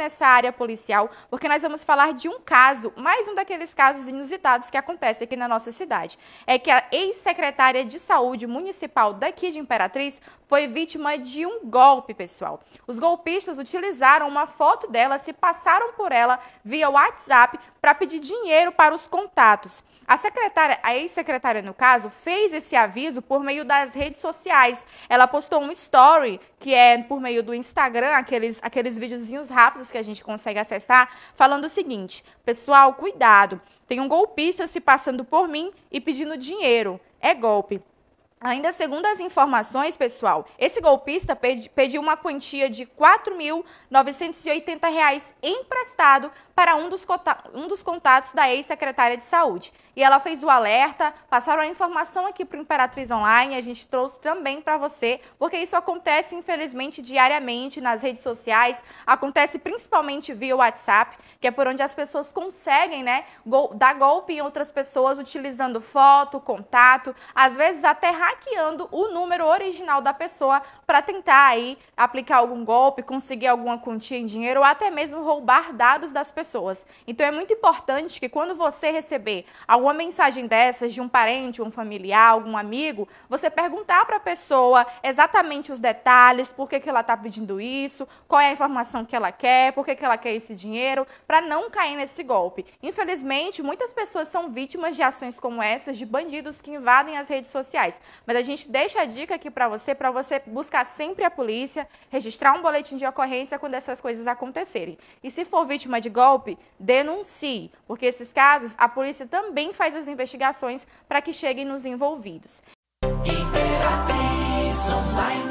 nessa área policial, porque nós vamos falar de um caso, mais um daqueles casos inusitados que acontece aqui na nossa cidade. É que a ex-secretária de Saúde Municipal daqui de Imperatriz foi vítima de um golpe, pessoal. Os golpistas utilizaram uma foto dela, se passaram por ela via WhatsApp para pedir dinheiro para os contatos. A secretária, a ex-secretária no caso, fez esse aviso por meio das redes sociais. Ela postou um story, que é por meio do Instagram, aqueles, aqueles videozinhos rápidos que a gente consegue acessar, falando o seguinte: pessoal, cuidado, tem um golpista se passando por mim e pedindo dinheiro. É golpe. Ainda segundo as informações, pessoal, esse golpista pediu uma quantia de R$ 4.980 emprestado para um dos, um dos contatos da ex-secretária de Saúde. E ela fez o alerta, passaram a informação aqui para o Imperatriz Online, a gente trouxe também para você, porque isso acontece, infelizmente, diariamente nas redes sociais, acontece principalmente via WhatsApp, que é por onde as pessoas conseguem né, dar golpe em outras pessoas utilizando foto, contato, às vezes até hackeando o número original da pessoa para tentar aí aplicar algum golpe, conseguir alguma quantia em dinheiro ou até mesmo roubar dados das pessoas. Então é muito importante que quando você receber alguma mensagem dessas de um parente, um familiar, algum amigo, você perguntar para a pessoa exatamente os detalhes, por que, que ela está pedindo isso, qual é a informação que ela quer, por que, que ela quer esse dinheiro, para não cair nesse golpe. Infelizmente, muitas pessoas são vítimas de ações como essas de bandidos que invadem as redes sociais. Mas a gente deixa a dica aqui para você, para você buscar sempre a polícia, registrar um boletim de ocorrência quando essas coisas acontecerem. E se for vítima de golpe, denuncie, porque esses casos a polícia também faz as investigações para que cheguem nos envolvidos. Imperatriz Online.